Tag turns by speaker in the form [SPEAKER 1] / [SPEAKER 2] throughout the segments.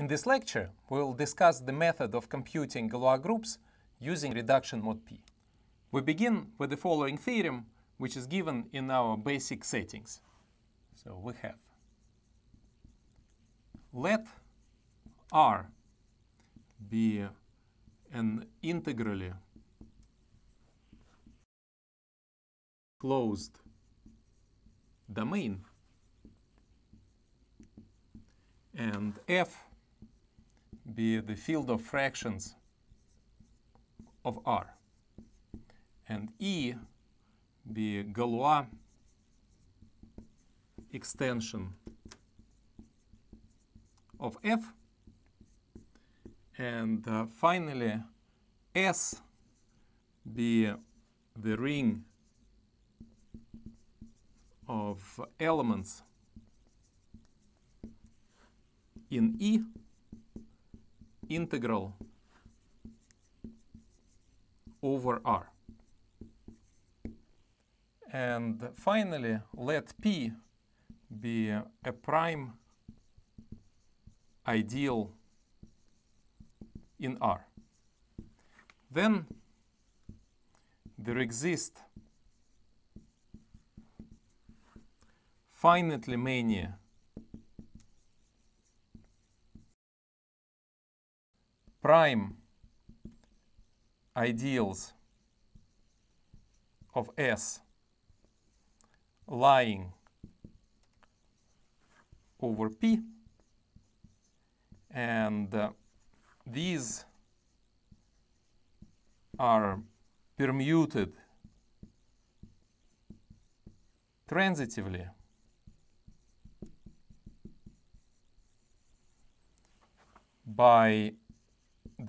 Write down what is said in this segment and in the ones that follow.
[SPEAKER 1] In this lecture, we will discuss the method of computing Galois groups using reduction mod P. We begin with the following theorem, which is given in our basic settings. So we have let R be an integrally closed domain and F be the field of fractions of R. And E be Galois extension of F. And uh, finally, S be the ring of elements in E integral over R. And finally, let P be a prime ideal in R. Then there exist finitely many prime ideals of S lying over P and uh, these are permuted transitively by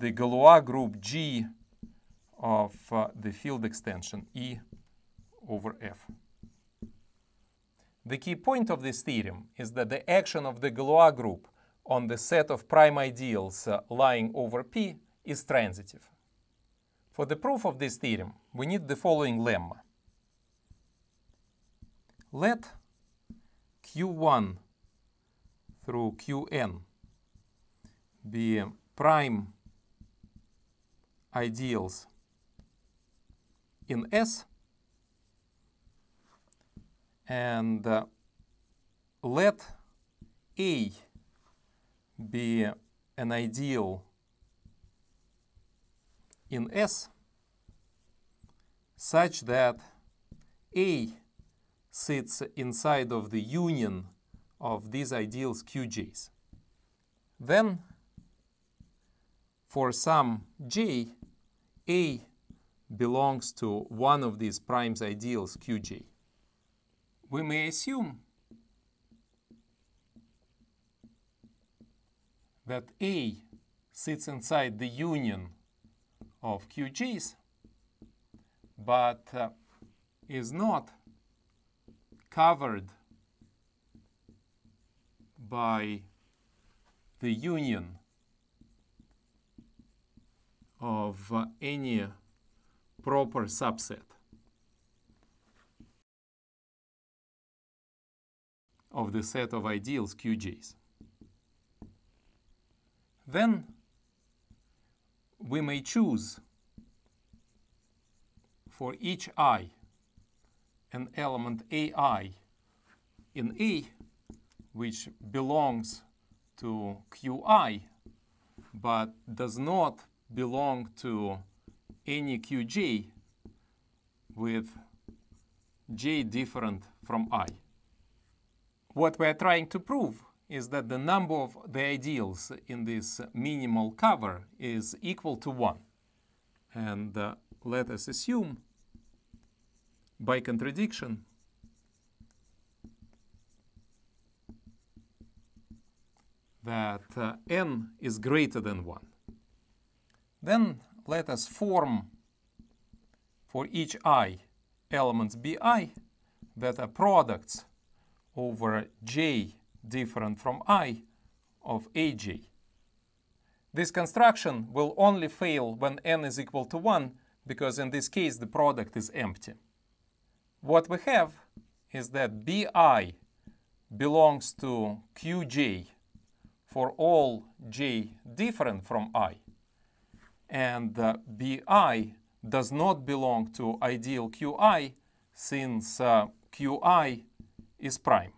[SPEAKER 1] the Galois group G of uh, the field extension E over F. The key point of this theorem is that the action of the Galois group on the set of prime ideals uh, lying over P is transitive. For the proof of this theorem, we need the following lemma. Let Q1 through Qn be prime ideals in S and uh, let A be an ideal in S such that A sits inside of the union of these ideals QJs. Then for some j, a belongs to one of these prime's ideals, Qj. We may assume that A sits inside the union of Qj's, but uh, is not covered by the union of uh, any proper subset of the set of ideals QJs. Then we may choose for each i an element ai in E which belongs to qi but does not belong to any qj with j different from i. What we're trying to prove is that the number of the ideals in this minimal cover is equal to 1. And uh, let us assume, by contradiction, that uh, n is greater than 1. Then let us form for each i elements bi that are products over j different from i of aj. This construction will only fail when n is equal to 1 because in this case the product is empty. What we have is that bi belongs to qj for all j different from i and uh, bi does not belong to ideal qi since uh, qi is prime.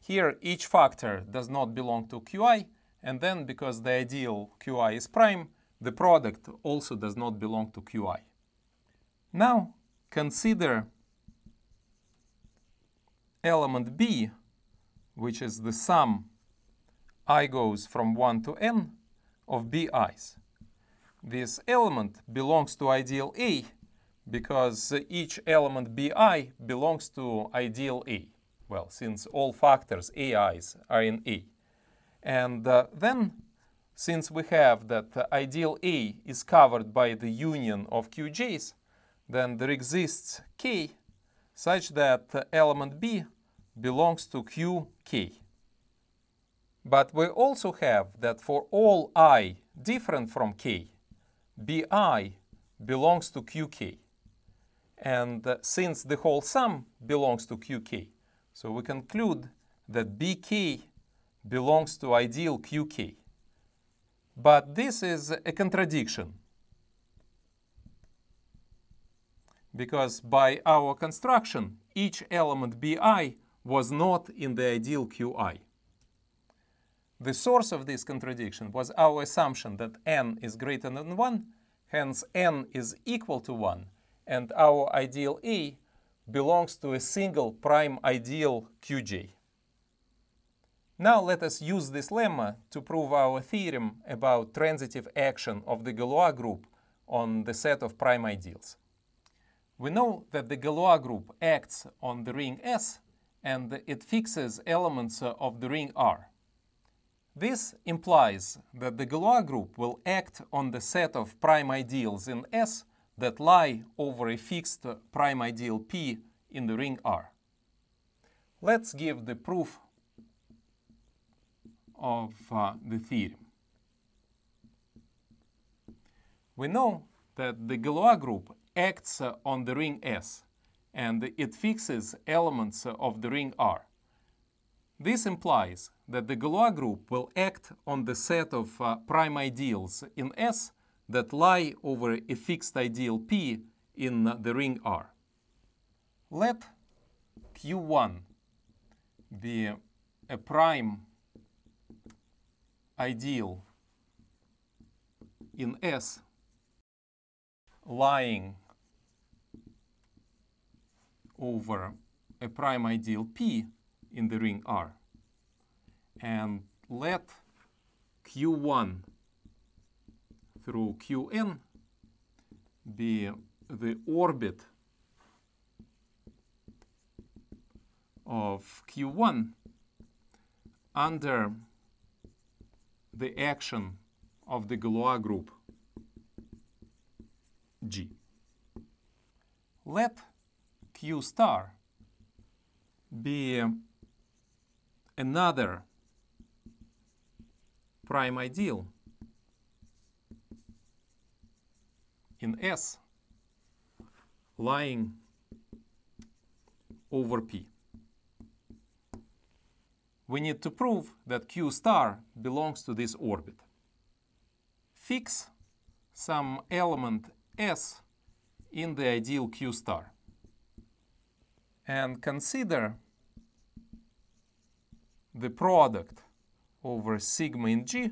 [SPEAKER 1] Here each factor does not belong to qi and then because the ideal qi is prime, the product also does not belong to qi. Now consider element b, which is the sum i goes from 1 to n of b i's. This element belongs to ideal A because each element bi belongs to ideal A. Well, since all factors ai's are in A. And uh, then, since we have that uh, ideal A is covered by the union of qj's, then there exists k such that uh, element b belongs to qk. But we also have that for all i different from k, bi belongs to qk. And uh, since the whole sum belongs to qk, so we conclude that bk belongs to ideal qk. But this is a contradiction. Because by our construction, each element bi was not in the ideal qi. The source of this contradiction was our assumption that n is greater than 1, hence n is equal to 1, and our ideal e belongs to a single prime ideal Qj. Now let us use this lemma to prove our theorem about transitive action of the Galois group on the set of prime ideals. We know that the Galois group acts on the ring S and it fixes elements of the ring R. This implies that the Galois group will act on the set of prime ideals in S that lie over a fixed prime ideal P in the ring R. Let's give the proof of uh, the theorem. We know that the Galois group acts uh, on the ring S and it fixes elements uh, of the ring R. This implies that the Galois group will act on the set of uh, prime ideals in S that lie over a fixed ideal P in the ring R. Let Q1 be a prime ideal in S lying over a prime ideal P in the ring R. And let Q1 through Qn be the orbit of Q1 under the action of the Galois group G. Let Q star be another prime ideal in S lying over P. We need to prove that Q star belongs to this orbit. Fix some element S in the ideal Q star. And consider the product over sigma in G,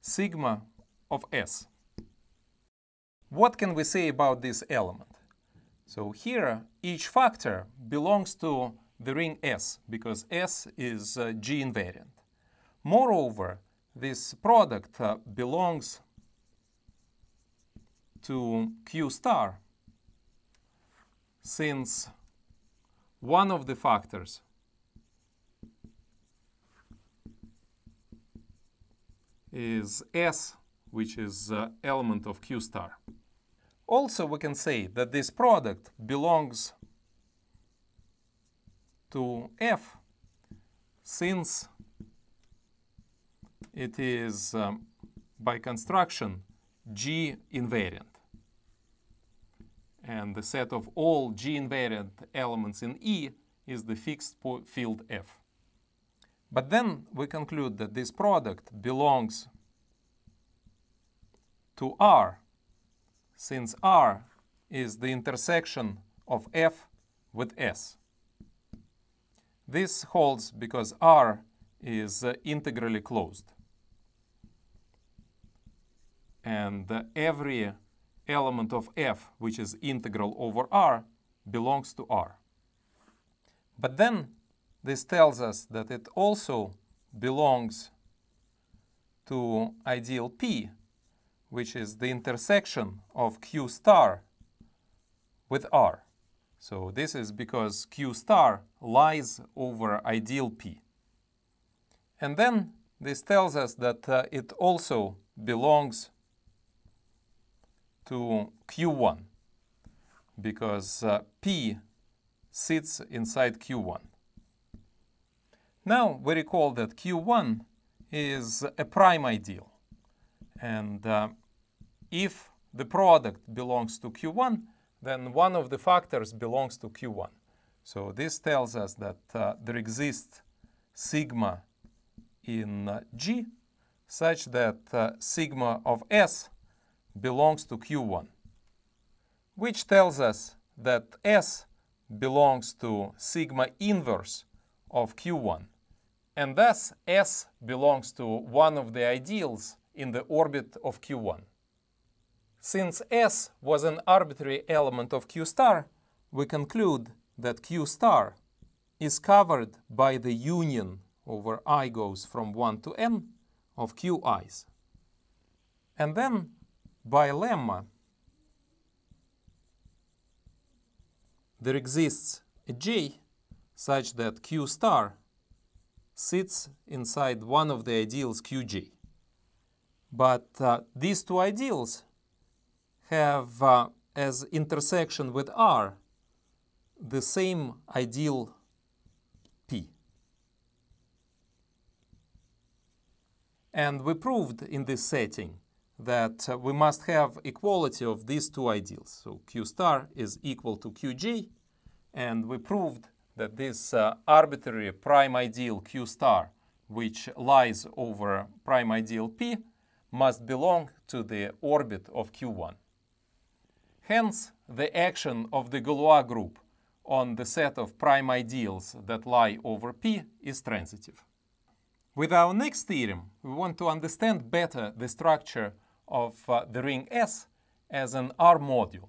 [SPEAKER 1] sigma of S. What can we say about this element? So here, each factor belongs to the ring S, because S is uh, G invariant. Moreover, this product uh, belongs to Q star, since one of the factors is S, which is uh, element of Q star. Also, we can say that this product belongs to F since it is, um, by construction, G invariant. And the set of all G invariant elements in E is the fixed field F. But then we conclude that this product belongs to R, since R is the intersection of F with S. This holds because R is uh, integrally closed. And uh, every element of F, which is integral over R, belongs to R. But then this tells us that it also belongs to ideal P, which is the intersection of Q star with R. So this is because Q star lies over ideal P. And then this tells us that uh, it also belongs to Q1 because uh, P sits inside Q1. Now we recall that Q1 is a prime ideal. And uh, if the product belongs to Q1, then one of the factors belongs to Q1. So this tells us that uh, there exists sigma in uh, G such that uh, sigma of S belongs to Q1, which tells us that S belongs to sigma inverse of Q1 and thus S belongs to one of the ideals in the orbit of Q1. Since S was an arbitrary element of Q star, we conclude that Q star is covered by the union over i goes from 1 to n of q i's. And then by lemma, there exists a j such that q star sits inside one of the ideals Qj. But uh, these two ideals have uh, as intersection with R the same ideal P. And we proved in this setting that uh, we must have equality of these two ideals. So Q star is equal to Qj and we proved that this uh, arbitrary prime ideal Q star, which lies over prime ideal P, must belong to the orbit of Q1. Hence, the action of the Galois group on the set of prime ideals that lie over P is transitive. With our next theorem, we want to understand better the structure of uh, the ring S as an R module.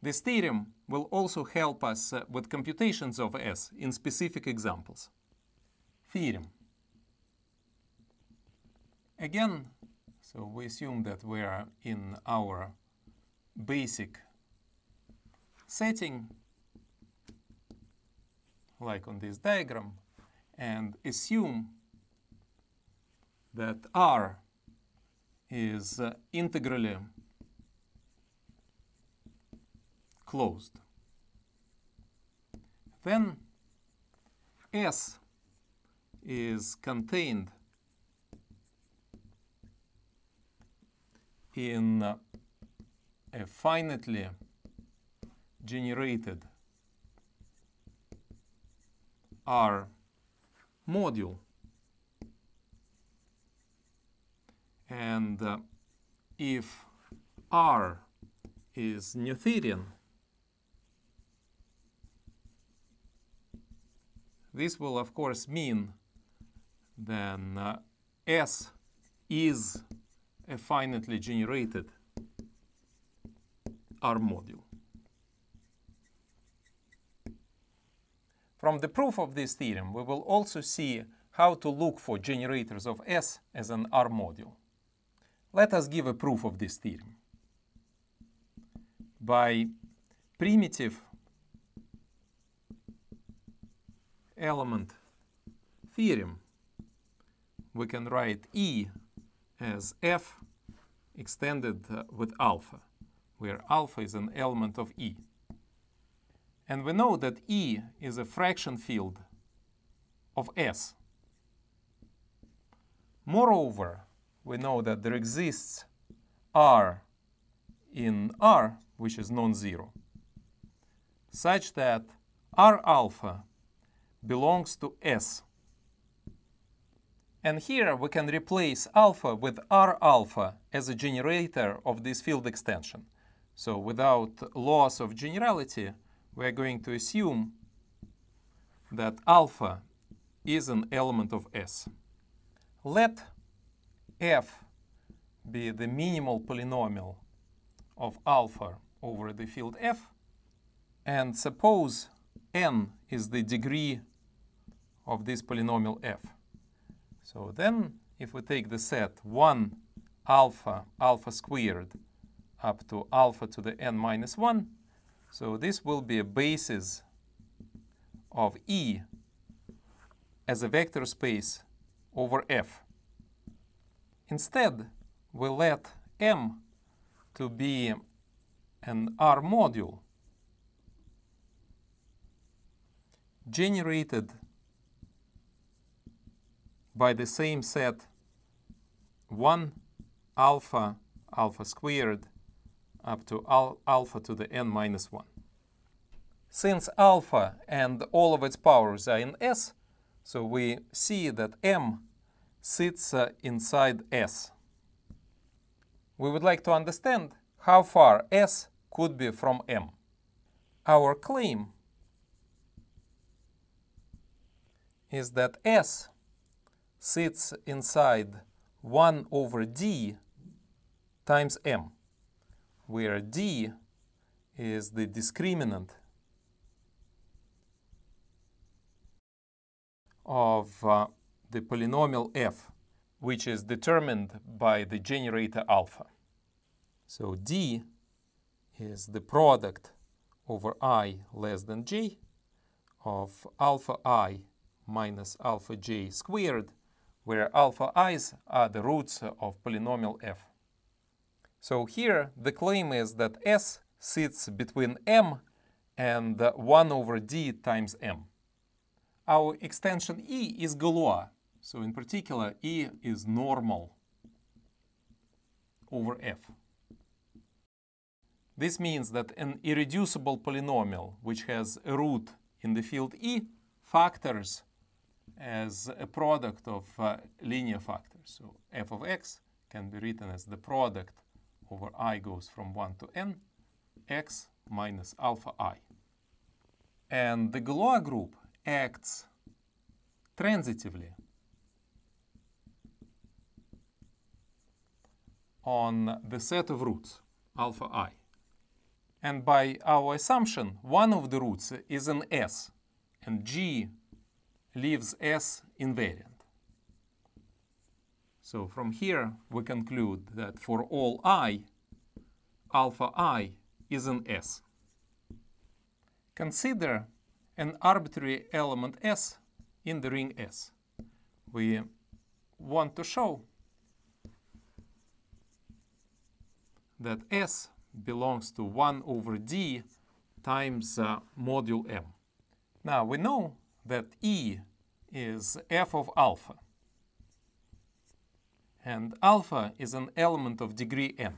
[SPEAKER 1] This theorem will also help us uh, with computations of S in specific examples. Theorem. Again, so we assume that we are in our basic setting, like on this diagram, and assume that R is uh, integrally closed. Then S is contained in a finitely generated R module and uh, if R is Noetherian This will, of course, mean then uh, S is a finitely generated R module. From the proof of this theorem, we will also see how to look for generators of S as an R module. Let us give a proof of this theorem by primitive element theorem, we can write E as F extended uh, with alpha, where alpha is an element of E. And we know that E is a fraction field of S. Moreover, we know that there exists R in R, which is non-zero, such that R alpha belongs to S. And here we can replace alpha with R alpha as a generator of this field extension. So without loss of generality, we're going to assume that alpha is an element of S. Let f be the minimal polynomial of alpha over the field f. And suppose n is the degree of this polynomial f. So then if we take the set 1 alpha alpha squared up to alpha to the n minus 1, so this will be a basis of E as a vector space over F. Instead, we let M to be an R module generated by the same set 1 alpha alpha squared up to al alpha to the n minus 1. Since alpha and all of its powers are in S, so we see that M sits uh, inside S. We would like to understand how far S could be from M. Our claim is that S sits inside 1 over D times M, where D is the discriminant of uh, the polynomial f, which is determined by the generator alpha. So d is the product over i less than j of alpha i minus alpha j squared, where alpha i's are the roots of polynomial f. So here the claim is that s sits between m and 1 over d times m. Our extension E is Galois, so in particular E is normal over f. This means that an irreducible polynomial which has a root in the field E factors as a product of uh, linear factors. So f of x can be written as the product over i goes from 1 to n, x minus alpha i. And the Galois group acts transitively on the set of roots, alpha i. And by our assumption, one of the roots is an S, and G leaves S invariant. So from here, we conclude that for all i, alpha i is an S. Consider an arbitrary element S in the ring S. We want to show that S belongs to 1 over D times uh, module M. Now we know that E is f of alpha. And alpha is an element of degree n.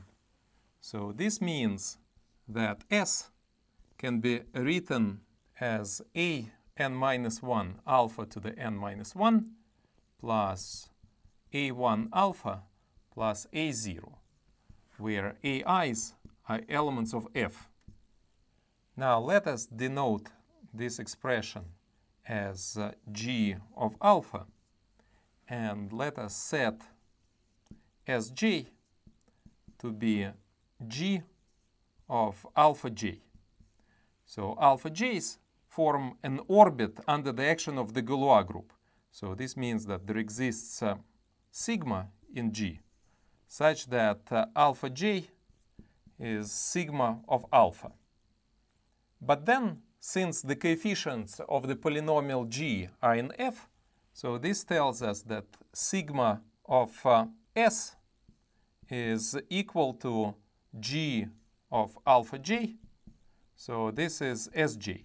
[SPEAKER 1] So this means that S can be written as a n minus 1 alpha to the n minus 1 plus a1 alpha plus a0, where ai's are elements of f. Now let us denote this expression as uh, g of alpha and let us set sj to be g of alpha j. So alpha j's form an orbit under the action of the Galois group. So this means that there exists uh, sigma in G such that uh, alpha J is sigma of alpha. But then since the coefficients of the polynomial g are in f, so this tells us that sigma of uh, s is equal to g of alpha j. So this is sj.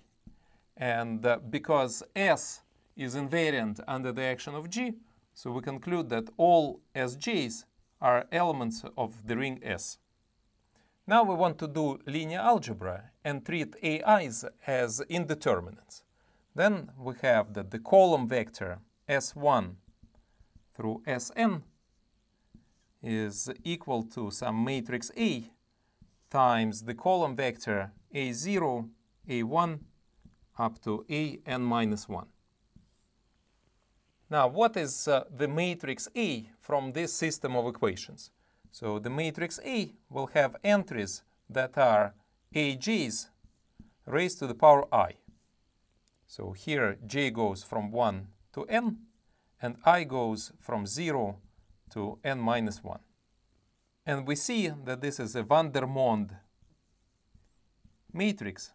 [SPEAKER 1] And uh, because s is invariant under the action of g, so we conclude that all sj's are elements of the ring S. Now we want to do linear algebra and treat AIs as indeterminates. Then we have that the column vector S1 through Sn is equal to some matrix A times the column vector A0, A1 up to A n minus 1. Now, what is uh, the matrix A from this system of equations? So the matrix A will have entries that are AG's raised to the power i. So here j goes from 1 to n, and i goes from 0 to n minus 1. And we see that this is a van der Mond matrix.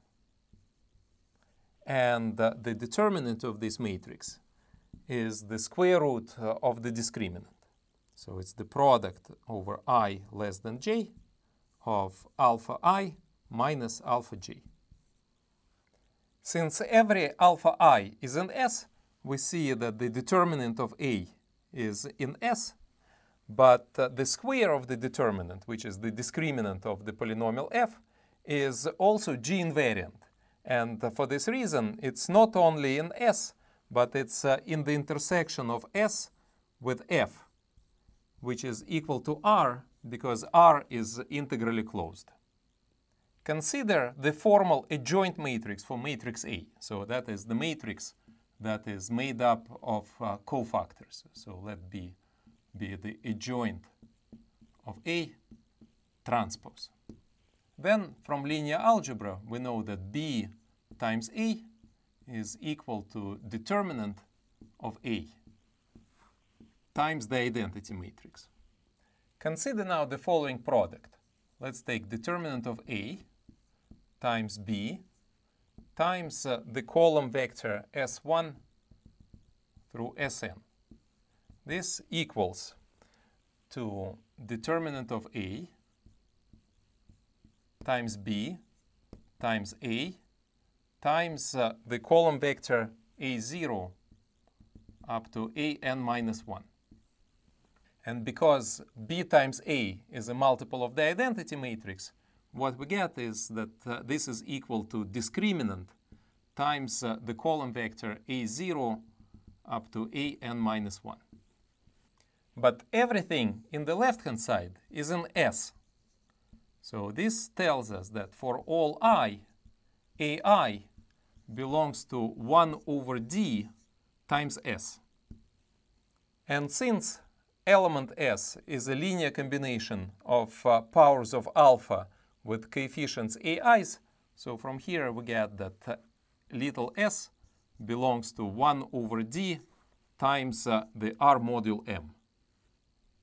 [SPEAKER 1] And uh, the determinant of this matrix is the square root uh, of the discriminant. So it's the product over i less than j of alpha i minus alpha j. Since every alpha i is in S, we see that the determinant of A is in S, but uh, the square of the determinant, which is the discriminant of the polynomial f, is also G invariant. And uh, for this reason, it's not only in S, but it's uh, in the intersection of S with f which is equal to r because r is integrally closed. Consider the formal adjoint matrix for matrix A. So that is the matrix that is made up of uh, cofactors. So let B be the adjoint of A transpose. Then from linear algebra, we know that B times A is equal to determinant of A times the identity matrix. Consider now the following product. Let's take determinant of A times B times uh, the column vector S1 through Sn. This equals to determinant of A times B times A times uh, the column vector A0 up to an minus 1. And because B times A is a multiple of the identity matrix, what we get is that uh, this is equal to discriminant times uh, the column vector A0 up to AN minus 1. But everything in the left-hand side is an S. So this tells us that for all i, AI belongs to 1 over D times S. And since element S is a linear combination of uh, powers of alpha with coefficients ai's, so from here we get that uh, little s belongs to 1 over d times uh, the R module M.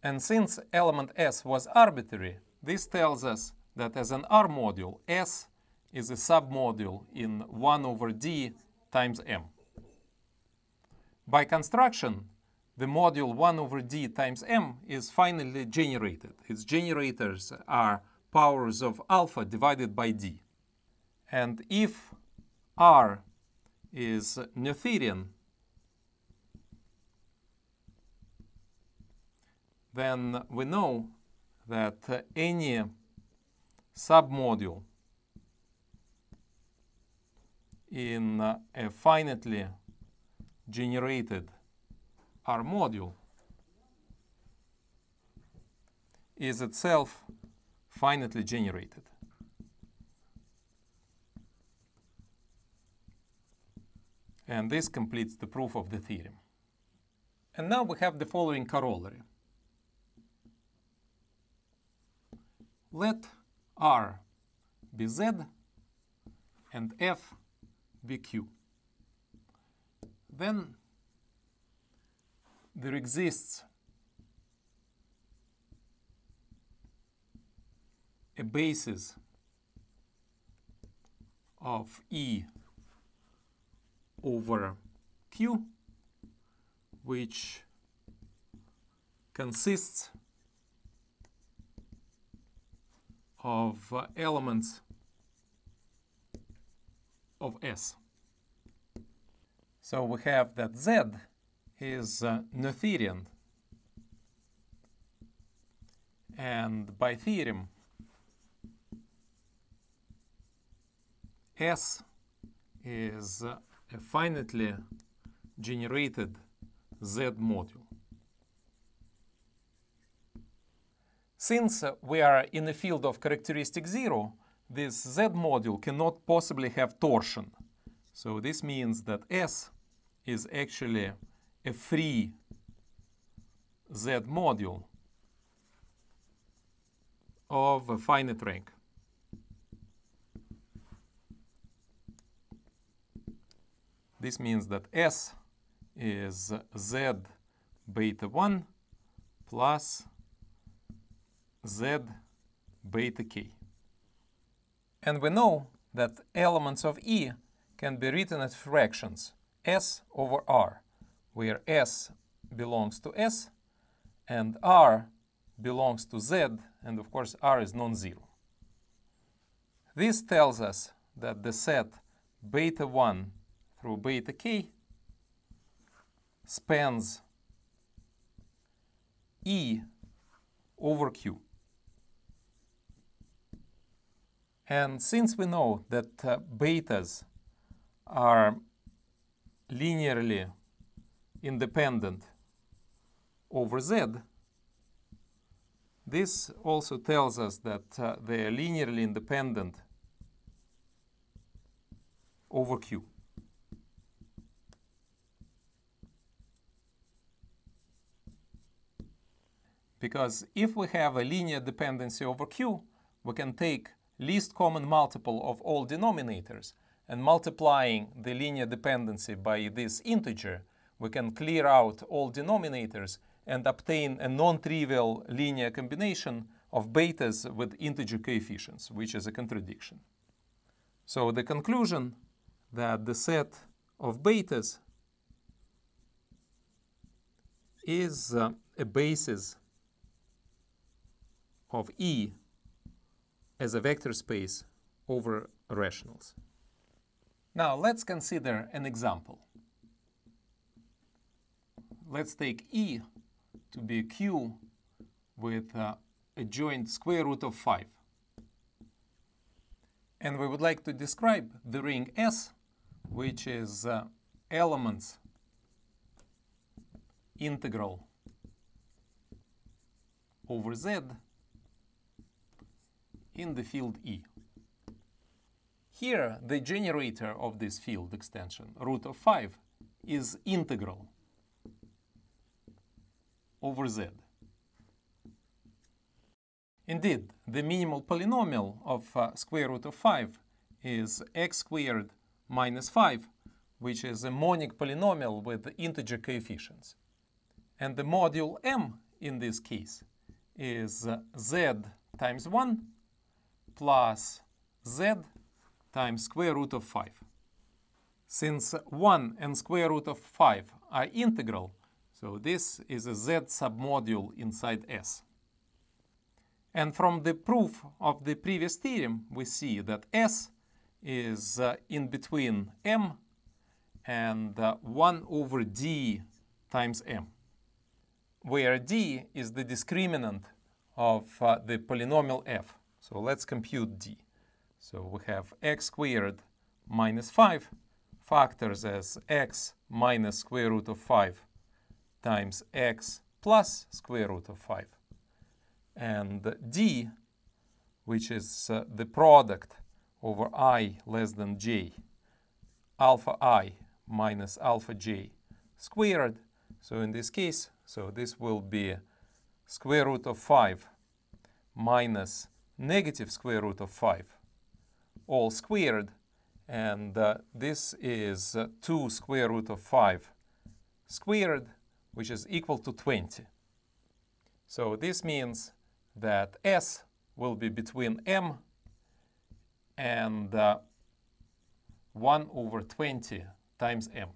[SPEAKER 1] And since element S was arbitrary, this tells us that as an R module, S is a submodule in 1 over d times M. By construction, the module 1 over d times m is finally generated. Its generators are powers of alpha divided by d. And if r is Noetherian, then we know that any submodule in a finitely generated R module is itself finitely generated. And this completes the proof of the theorem. And now we have the following corollary. Let R be Z and F be Q. Then there exists a basis of E over Q, which consists of uh, elements of S. So we have that Z is uh, noetherian. And by theorem, S is uh, a finitely generated Z module. Since uh, we are in a field of characteristic zero, this Z module cannot possibly have torsion. So this means that S is actually a free Z module of a finite rank. This means that S is Z beta 1 plus Z beta k. And we know that elements of E can be written as fractions S over R where S belongs to S and R belongs to Z, and of course R is non-zero. This tells us that the set beta 1 through beta k spans E over Q. And since we know that uh, betas are linearly independent over z. This also tells us that uh, they are linearly independent over Q. Because if we have a linear dependency over Q, we can take least common multiple of all denominators and multiplying the linear dependency by this integer we can clear out all denominators and obtain a non-trivial linear combination of betas with integer coefficients, which is a contradiction. So the conclusion that the set of betas is uh, a basis of E as a vector space over rationals. Now let's consider an example let's take e to be a q with uh, a joint square root of 5. And we would like to describe the ring S, which is uh, elements integral over z in the field E. Here, the generator of this field extension, root of 5, is integral over z. Indeed, the minimal polynomial of uh, square root of 5 is x squared minus 5, which is a monic polynomial with integer coefficients. And the module m in this case is uh, z times 1 plus z times square root of 5. Since 1 and square root of 5 are integral, so this is a Z submodule inside S. And from the proof of the previous theorem, we see that S is uh, in between M and uh, 1 over D times M, where D is the discriminant of uh, the polynomial F. So let's compute D. So we have x squared minus 5 factors as x minus square root of 5 times x plus square root of 5. And d, which is uh, the product over i less than j, alpha i minus alpha j squared. So in this case, so this will be square root of 5 minus negative square root of 5 all squared and uh, this is uh, 2 square root of 5 squared which is equal to 20. So this means that S will be between M and uh, 1 over 20 times M.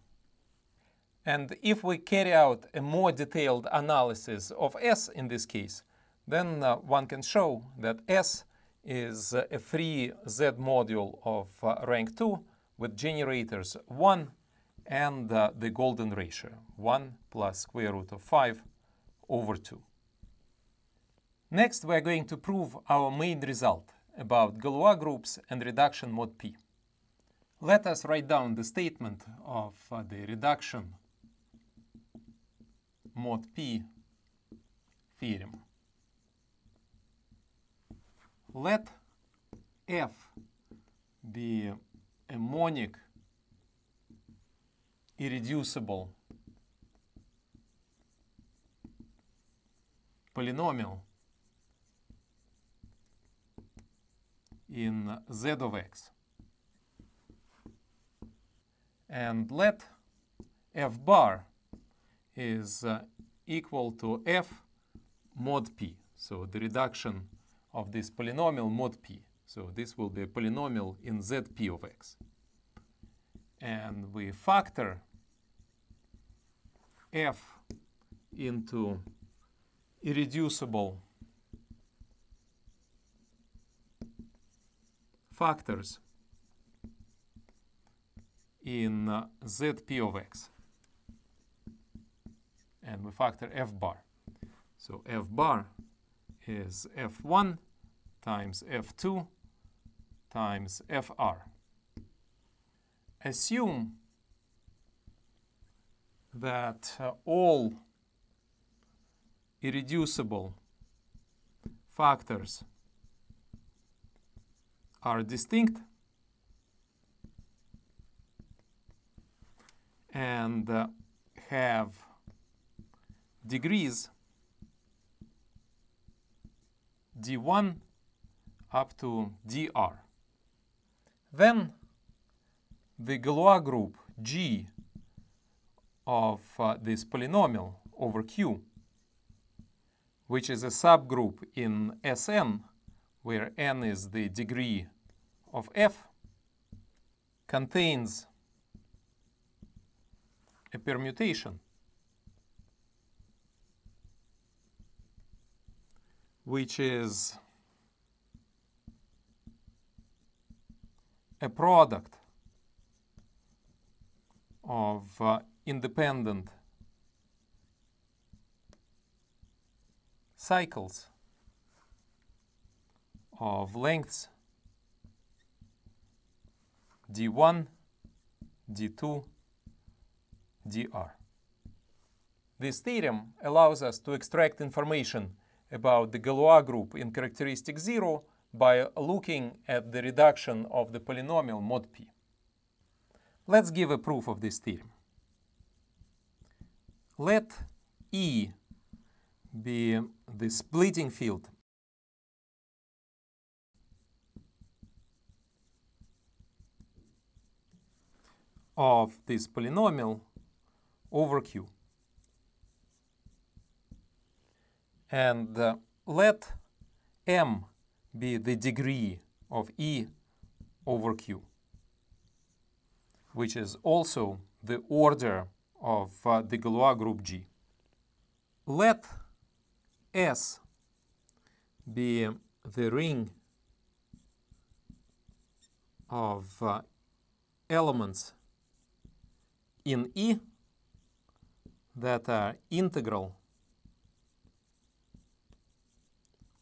[SPEAKER 1] And if we carry out a more detailed analysis of S in this case, then uh, one can show that S is uh, a free Z module of uh, rank 2 with generators 1 and uh, the golden ratio, 1 plus square root of 5 over 2. Next, we are going to prove our main result about Galois groups and reduction mod P. Let us write down the statement of uh, the reduction mod P theorem. Let F be a monic irreducible polynomial in z of x. And let f bar is uh, equal to f mod p. So the reduction of this polynomial mod p. So this will be a polynomial in zp of x. And we factor f into irreducible factors in uh, zp of x. And we factor f bar. So f bar is f1 times f2 times fr. Assume that uh, all irreducible factors are distinct and uh, have degrees d1 up to dr. Then the Galois group G of uh, this polynomial over Q, which is a subgroup in Sn, where n is the degree of f, contains a permutation which is a product of uh, independent cycles of lengths d1, d2, dr. This theorem allows us to extract information about the Galois group in characteristic 0 by looking at the reduction of the polynomial mod p. Let's give a proof of this theorem. Let E be the splitting field. of this polynomial over Q. And uh, let M be the degree of E over Q, which is also the order of uh, the Galois group G. Let S be the ring of uh, elements in E that are integral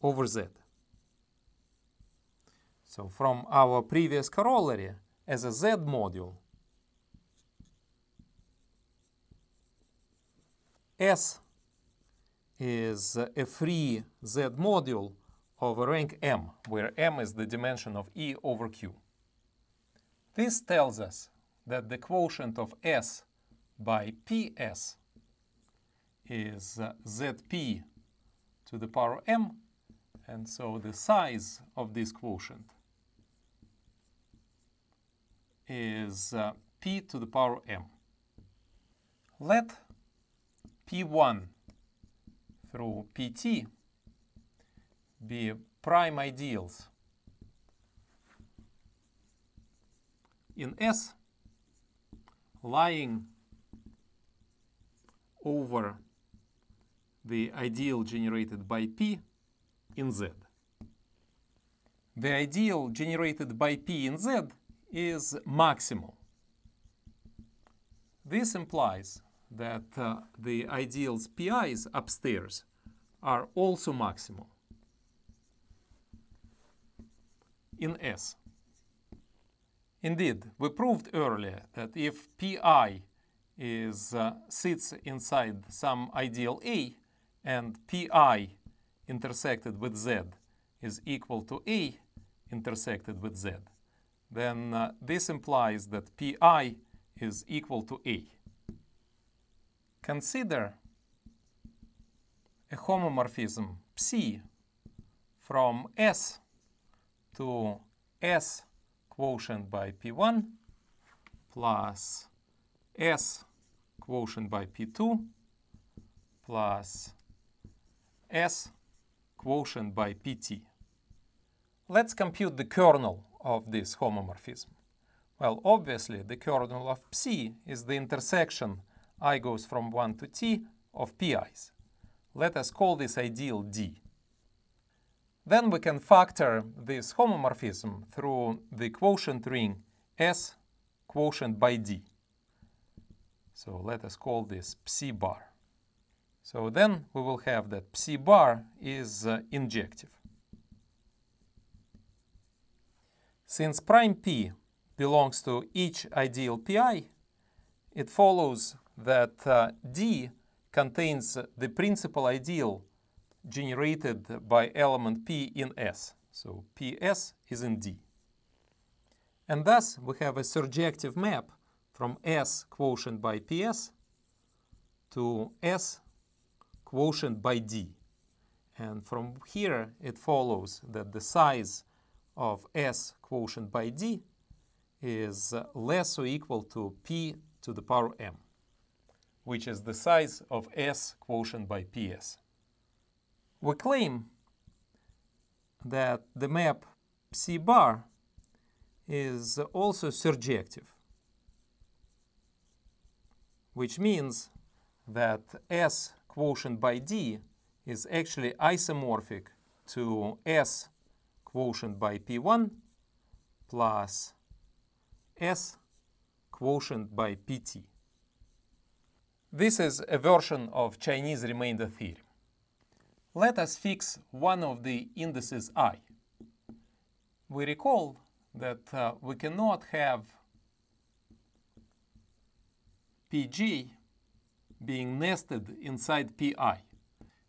[SPEAKER 1] over Z. So from our previous corollary, as a Z module, S is a free Z module of rank M, where M is the dimension of E over Q. This tells us that the quotient of S by PS is uh, ZP to the power M, and so the size of this quotient is uh, P to the power M. Let P1 through Pt be prime ideals in S lying over the ideal generated by P in Z. The ideal generated by P in Z is maximal. This implies that uh, the ideals PIs upstairs are also maximal in S. Indeed, we proved earlier that if PI is, uh, sits inside some ideal A and PI intersected with Z is equal to A intersected with Z, then uh, this implies that PI is equal to A. Consider a homomorphism psi from S to S quotient by P1 plus S quotient by P2 plus S quotient by PT. Let's compute the kernel of this homomorphism. Well, obviously, the kernel of psi is the intersection i goes from 1 to t of pi's. Let us call this ideal D. Then we can factor this homomorphism through the quotient ring S quotient by D. So let us call this psi bar. So then we will have that psi bar is uh, injective. Since prime p belongs to each ideal pi, it follows that uh, D contains the principal ideal generated by element P in S. So PS is in D. And thus we have a surjective map from S quotient by PS to S quotient by D. And from here it follows that the size of S quotient by D is uh, less or equal to P to the power M which is the size of S quotient by PS. We claim that the map C bar is also surjective, which means that S quotient by D is actually isomorphic to S quotient by P1 plus S quotient by PT. This is a version of Chinese remainder theorem. Let us fix one of the indices i. We recall that uh, we cannot have pg being nested inside pi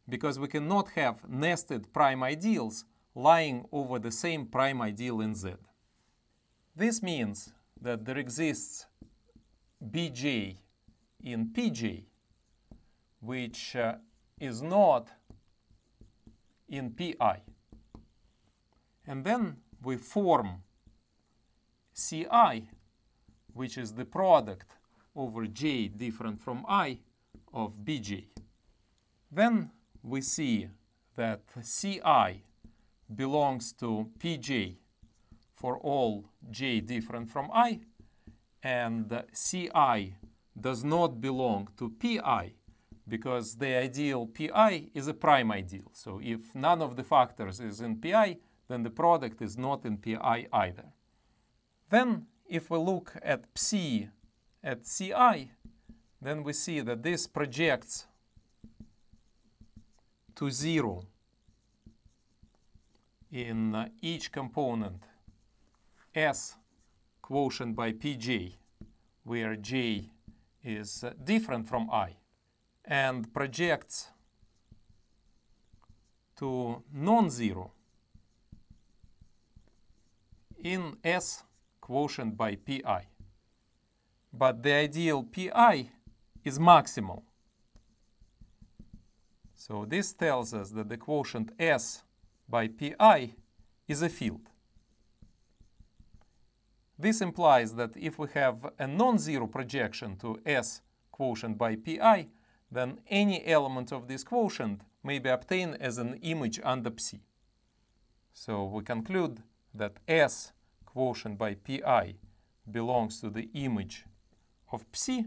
[SPEAKER 1] because we cannot have nested prime ideals lying over the same prime ideal in Z. This means that there exists Bj in PG, which uh, is not in PI. And then we form CI, which is the product over J different from I of BJ. Then we see that CI belongs to PJ for all J different from I and CI does not belong to pi because the ideal pi is a prime ideal. So if none of the factors is in pi, then the product is not in pi either. Then if we look at psi at ci, then we see that this projects to zero in uh, each component S quotient by pj, where j is uh, different from I and projects to non-zero in S quotient by pi. But the ideal pi is maximal. So this tells us that the quotient S by pi is a field. This implies that if we have a non-zero projection to S quotient by Pi, then any element of this quotient may be obtained as an image under psi. So we conclude that S quotient by Pi belongs to the image of psi.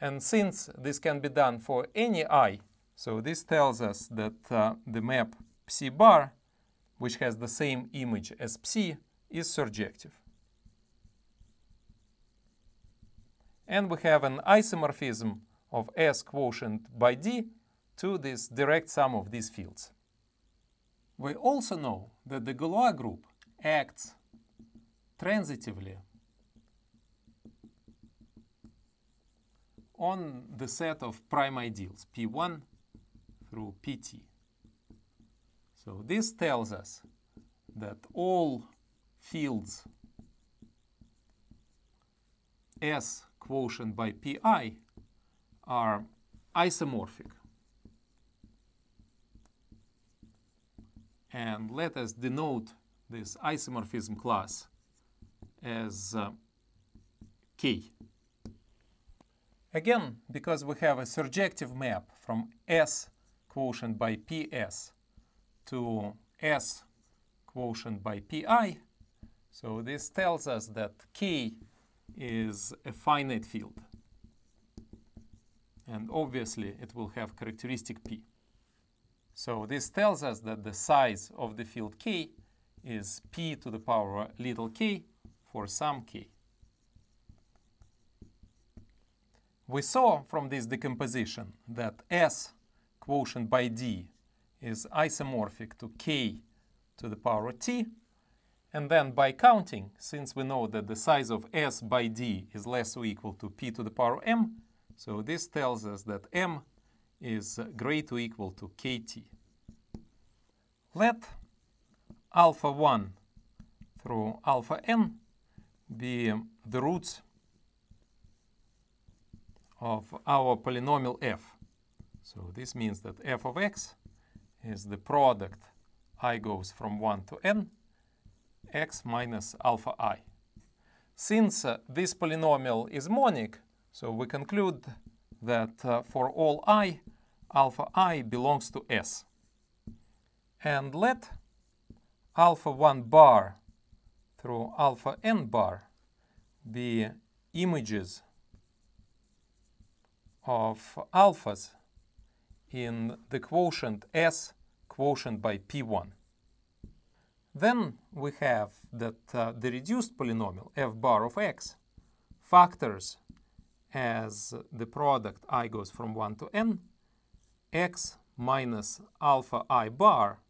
[SPEAKER 1] And since this can be done for any i, so this tells us that uh, the map psi bar, which has the same image as psi, is surjective. and we have an isomorphism of S quotient by D to this direct sum of these fields. We also know that the Galois group acts transitively on the set of prime ideals P1 through PT. So this tells us that all fields S quotient by pi are isomorphic. And let us denote this isomorphism class as uh, K. Again, because we have a surjective map from S quotient by PS to S quotient by PI, so this tells us that K is a finite field. And obviously, it will have characteristic P. So this tells us that the size of the field K is P to the power little k for some k. We saw from this decomposition that S quotient by D is isomorphic to k to the power t and then by counting, since we know that the size of S by D is less or equal to P to the power M, so this tells us that M is greater or equal to KT. Let alpha 1 through alpha n be the roots of our polynomial f. So this means that f of x is the product i goes from 1 to n x minus alpha i. Since uh, this polynomial is monic, so we conclude that uh, for all i, alpha i belongs to S. And let alpha 1 bar through alpha n bar be images of alphas in the quotient S quotient by P1. Then we have that uh, the reduced polynomial f bar of x factors as the product i goes from 1 to n x minus alpha i bar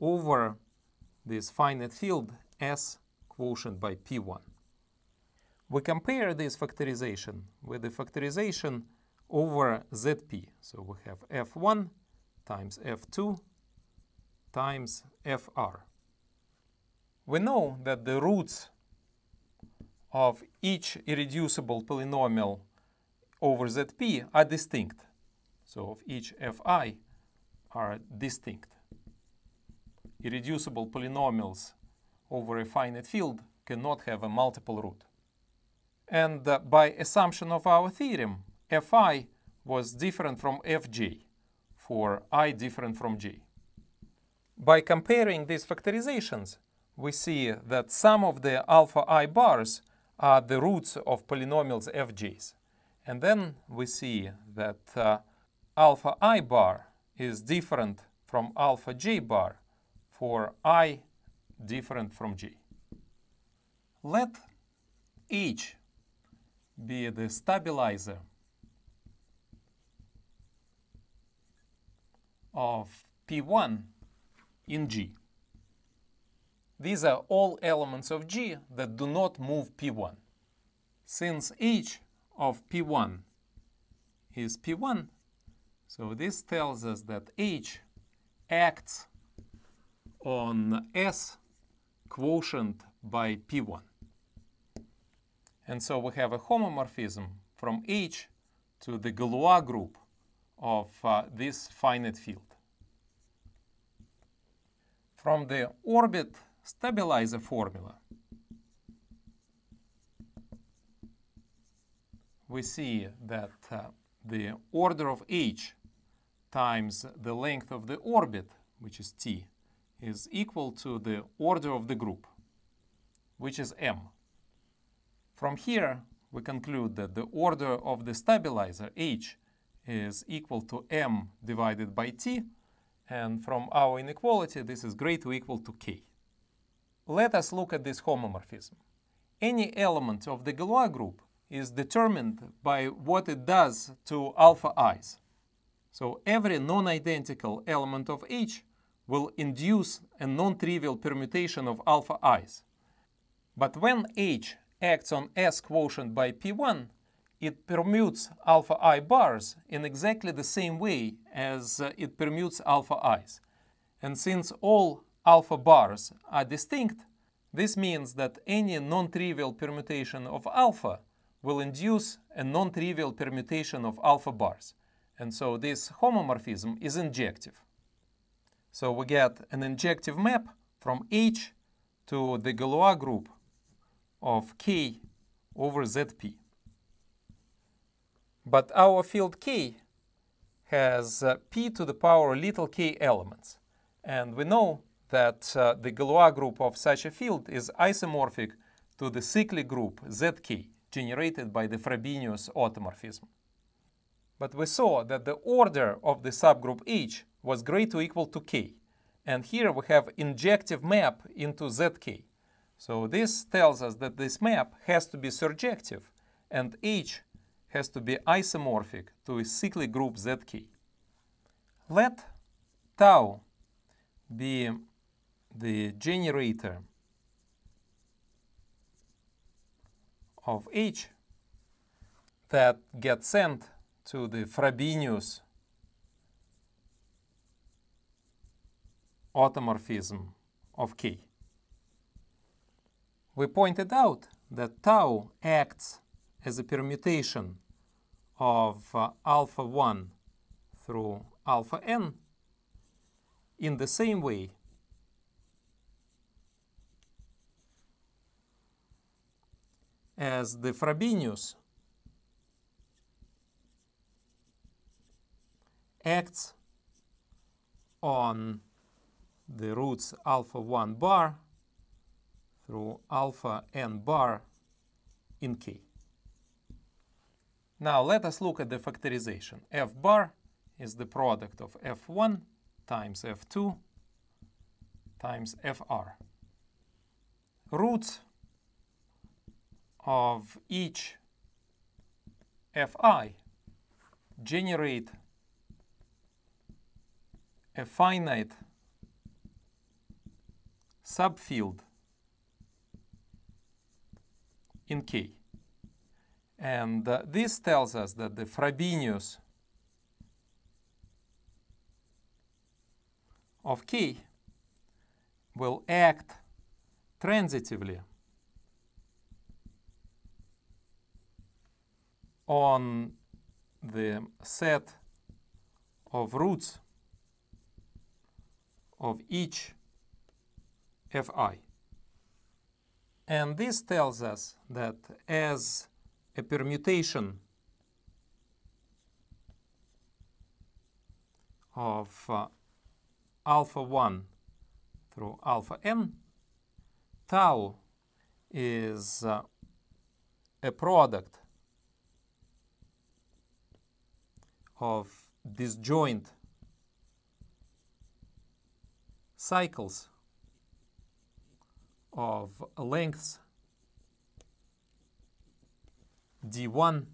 [SPEAKER 1] over this finite field s quotient by p1. We compare this factorization with the factorization over zp. So we have f1 times f2 times fr. We know that the roots of each irreducible polynomial over zp are distinct. So of each fi are distinct. Irreducible polynomials over a finite field cannot have a multiple root. And uh, by assumption of our theorem, fi was different from fj for i different from j. By comparing these factorizations, we see that some of the alpha i bars are the roots of polynomials fgs. And then we see that uh, alpha i bar is different from alpha j bar for i different from j. Let h be the stabilizer of p1 in g. These are all elements of G that do not move P1. Since each of P1 is P1, so this tells us that H acts on S quotient by P1. And so we have a homomorphism from H to the Galois group of uh, this finite field. From the orbit stabilize a formula. We see that uh, the order of h times the length of the orbit, which is t, is equal to the order of the group, which is m. From here, we conclude that the order of the stabilizer h is equal to m divided by t, and from our inequality, this is greater or equal to k. Let us look at this homomorphism. Any element of the Galois group is determined by what it does to alpha i's. So every non-identical element of H will induce a non-trivial permutation of alpha i's. But when H acts on S quotient by P1, it permutes alpha i bars in exactly the same way as uh, it permutes alpha i's. And since all alpha bars are distinct, this means that any non-trivial permutation of alpha will induce a non-trivial permutation of alpha bars. And so this homomorphism is injective. So we get an injective map from H to the Galois group of K over ZP. But our field K has uh, P to the power little k elements. And we know that uh, the Galois group of such a field is isomorphic to the cyclic group Zk generated by the Frobenius automorphism. But we saw that the order of the subgroup H was greater or equal to K. And here we have injective map into Zk. So this tells us that this map has to be surjective and H has to be isomorphic to a cyclic group Zk. Let tau be the generator of H that gets sent to the Frobenius automorphism of K. We pointed out that tau acts as a permutation of uh, alpha 1 through alpha n in the same way as the Frobenius acts on the roots alpha 1 bar through alpha n bar in K. Now let us look at the factorization. F bar is the product of F1 times F2 times FR. Roots of each fi generate a finite subfield in K. And uh, this tells us that the Frobenius of K will act transitively on the set of roots of each fi. And this tells us that as a permutation of uh, alpha 1 through alpha n, tau is uh, a product of disjoint cycles of lengths d1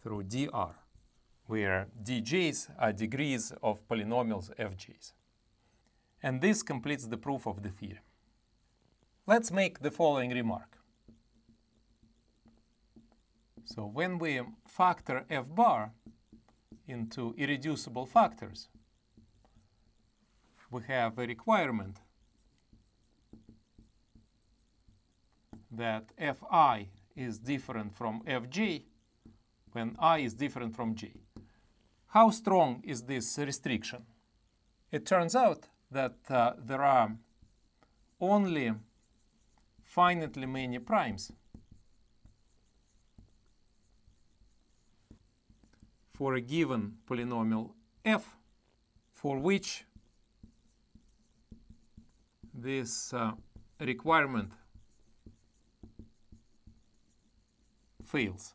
[SPEAKER 1] through dr, where dj's are degrees of polynomials fj's. And this completes the proof of the theorem. Let's make the following remark. So when we factor f bar into irreducible factors, we have a requirement that fi is different from fg when i is different from g. How strong is this restriction? It turns out that uh, there are only finitely many primes for a given polynomial f for which this uh, requirement fails.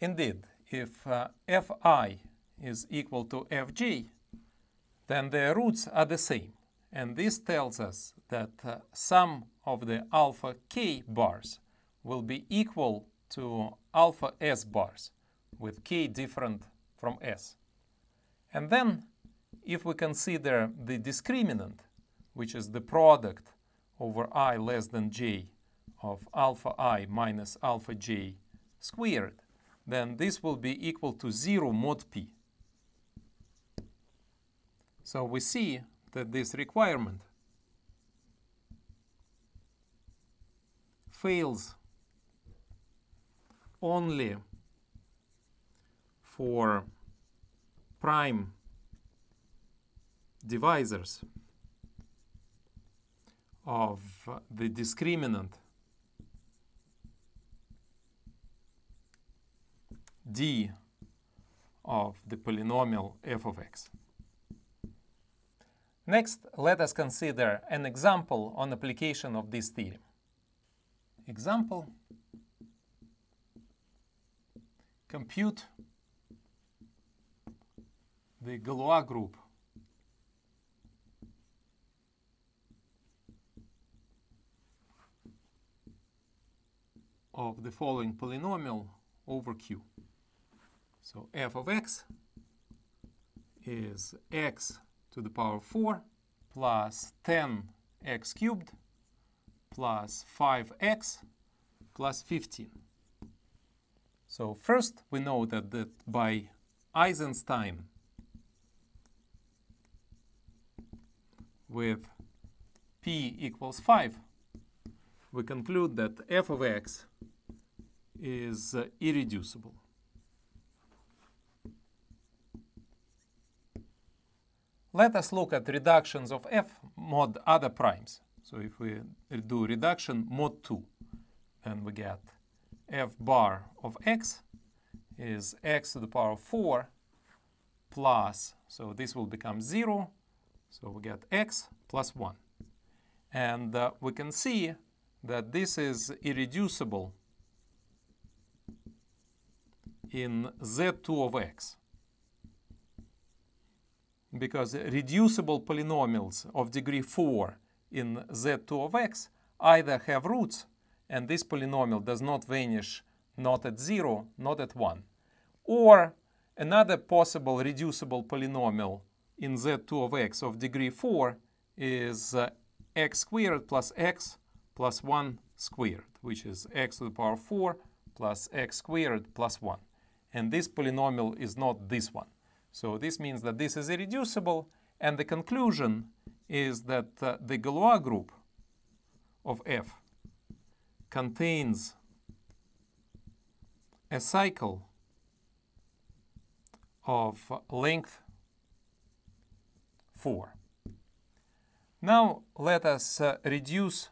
[SPEAKER 1] Indeed, if uh, fi is equal to fg, then their roots are the same. And this tells us that uh, sum of the alpha k bars will be equal to alpha s bars with k different from s. And then if we consider the discriminant, which is the product over i less than j of alpha i minus alpha j squared, then this will be equal to 0 mod p. So we see that this requirement fails only for prime divisors of the discriminant d of the polynomial f of x. Next, let us consider an example on application of this theorem. Example compute the Galois group. of the following polynomial over Q. So f of x is x to the power 4 plus 10x cubed plus 5x plus 15. So first we know that, that by Eisenstein with p equals 5, we conclude that f of x is uh, irreducible. Let us look at reductions of f mod other primes. So if we do reduction mod 2, then we get f bar of x is x to the power of 4 plus, so this will become 0, so we get x plus 1. And uh, we can see that this is irreducible in z2 of x because reducible polynomials of degree 4 in z2 of x either have roots and this polynomial does not vanish not at 0, not at 1. Or another possible reducible polynomial in z2 of x of degree 4 is uh, x squared plus x plus 1 squared, which is x to the power 4 plus x squared plus 1. And this polynomial is not this one. So this means that this is irreducible, and the conclusion is that uh, the Galois group of f contains a cycle of length 4. Now let us uh, reduce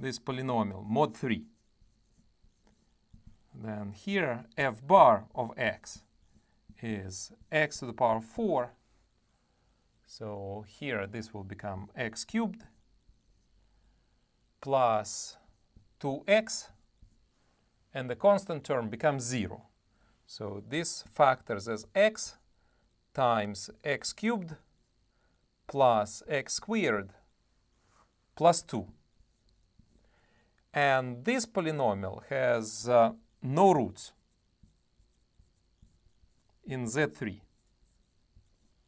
[SPEAKER 1] this polynomial, mod 3. Then here f bar of x is x to the power 4. So here this will become x cubed plus 2x and the constant term becomes 0. So this factors as x times x cubed plus x squared plus 2. And this polynomial has uh, no roots in Z3.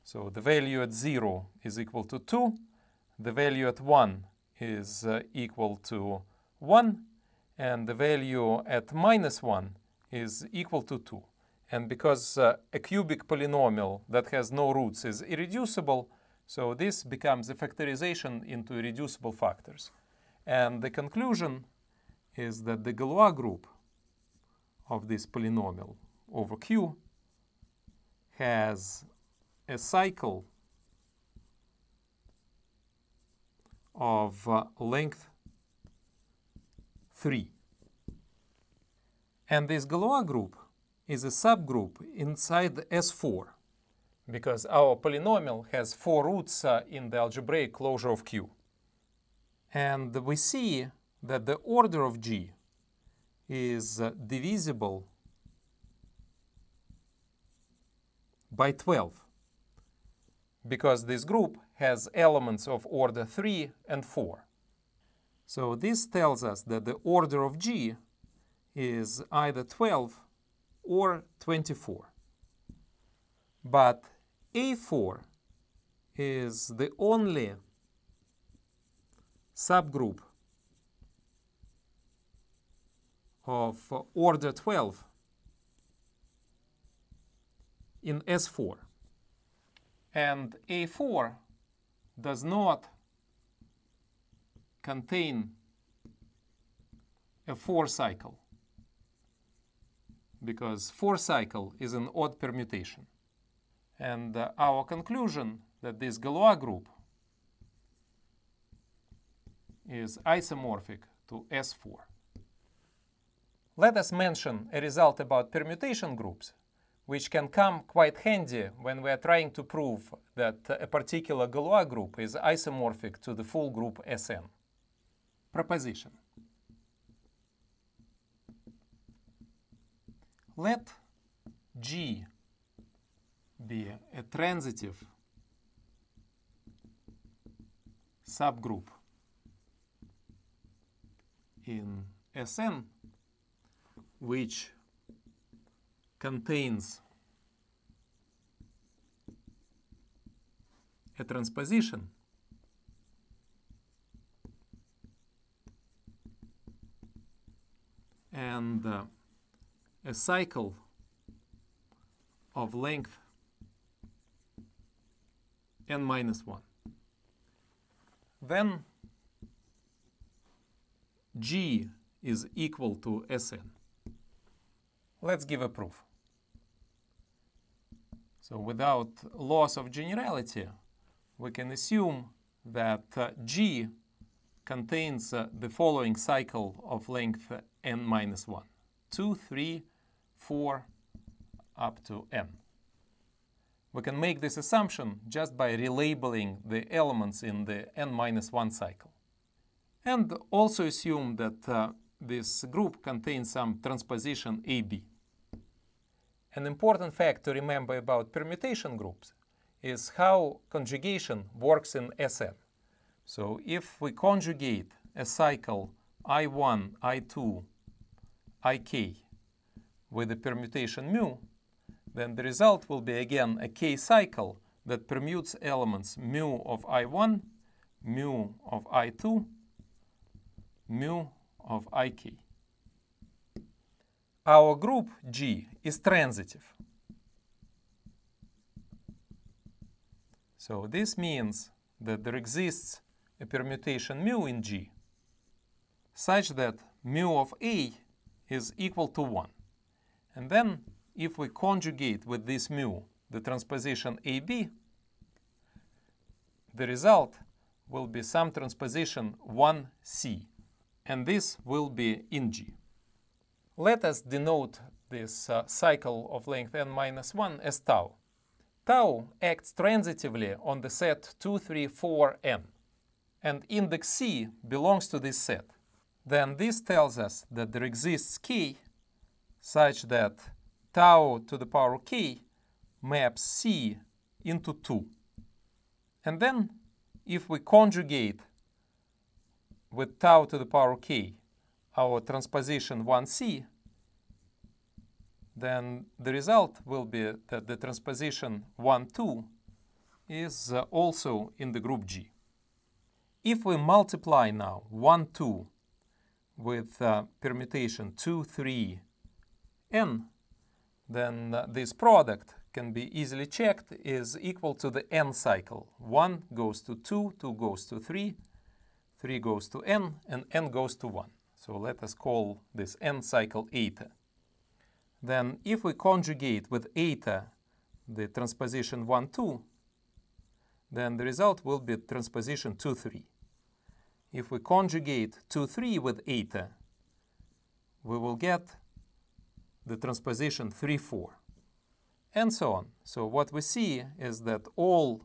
[SPEAKER 1] So the value at 0 is equal to 2, the value at 1 is uh, equal to 1 and the value at minus 1 is equal to 2. And because uh, a cubic polynomial that has no roots is irreducible, so this becomes a factorization into irreducible factors. And the conclusion is that the Galois group of this polynomial over Q has a cycle of uh, length 3. And this Galois group is a subgroup inside S4 because our polynomial has four roots uh, in the algebraic closure of Q. And we see that the order of G is uh, divisible by 12 because this group has elements of order 3 and 4. So this tells us that the order of G is either 12 or 24. But A4 is the only subgroup of order 12 in S4. And A4 does not contain a 4 cycle because 4 cycle is an odd permutation. And uh, our conclusion that this Galois group is isomorphic to S4. Let us mention a result about permutation groups which can come quite handy when we are trying to prove that a particular Galois group is isomorphic to the full group Sn. Proposition. Let G be a transitive subgroup in Sn which contains a transposition and uh, a cycle of length n minus 1. Then g is equal to Sn. Let's give a proof. So without loss of generality, we can assume that uh, G contains uh, the following cycle of length n minus 1, 2, 3, 4, up to n. We can make this assumption just by relabeling the elements in the n minus 1 cycle. And also assume that uh, this group contains some transposition AB. An important fact to remember about permutation groups is how conjugation works in Sn. So if we conjugate a cycle I1, I2, Ik with the permutation mu, then the result will be again a k cycle that permutes elements mu of I1, mu of I2, mu of Ik. Our group G is transitive. So this means that there exists a permutation mu in G such that mu of A is equal to 1. And then if we conjugate with this mu the transposition AB, the result will be some transposition 1C. And this will be in G. Let us denote this uh, cycle of length n minus 1 as tau. Tau acts transitively on the set 2, 3, 4, n, and index c belongs to this set. Then this tells us that there exists k such that tau to the power k maps c into 2. And then if we conjugate with tau to the power k our transposition 1c, then the result will be that the transposition 1, 2 is uh, also in the group G. If we multiply now 1, 2 with uh, permutation 2, 3, n, then uh, this product can be easily checked is equal to the n cycle. 1 goes to 2, 2 goes to 3, 3 goes to n, and n goes to 1. So let us call this n cycle eta. Then if we conjugate with eta the transposition 1, 2, then the result will be transposition 2, 3. If we conjugate 2, 3 with eta, we will get the transposition 3, 4, and so on. So what we see is that all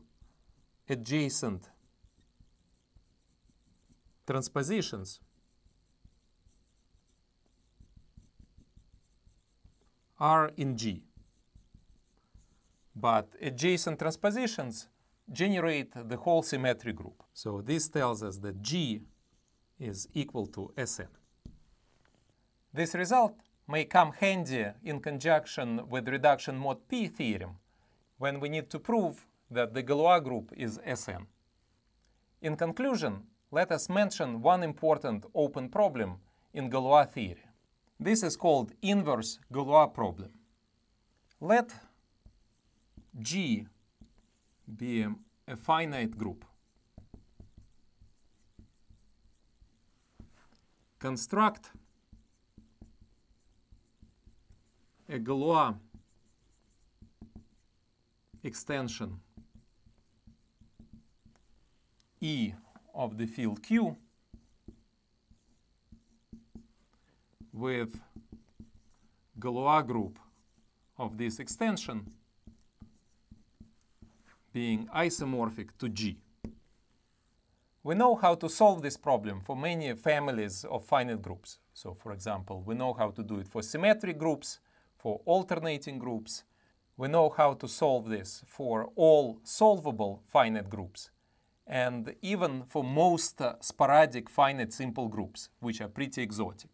[SPEAKER 1] adjacent transpositions are in G. But adjacent transpositions generate the whole symmetry group. So this tells us that G is equal to Sn. This result may come handy in conjunction with reduction mod P theorem when we need to prove that the Galois group is Sn. In conclusion, let us mention one important open problem in Galois theory. This is called inverse Galois problem. Let G be a finite group. Construct a Galois extension E of the field Q with Galois group of this extension being isomorphic to G. We know how to solve this problem for many families of finite groups. So, for example, we know how to do it for symmetric groups, for alternating groups. We know how to solve this for all solvable finite groups and even for most uh, sporadic finite simple groups, which are pretty exotic.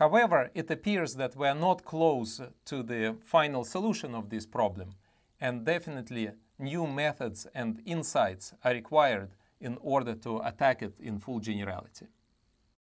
[SPEAKER 1] However, it appears that we are not close to the final solution of this problem, and definitely new methods and insights are required in order to attack it in full generality.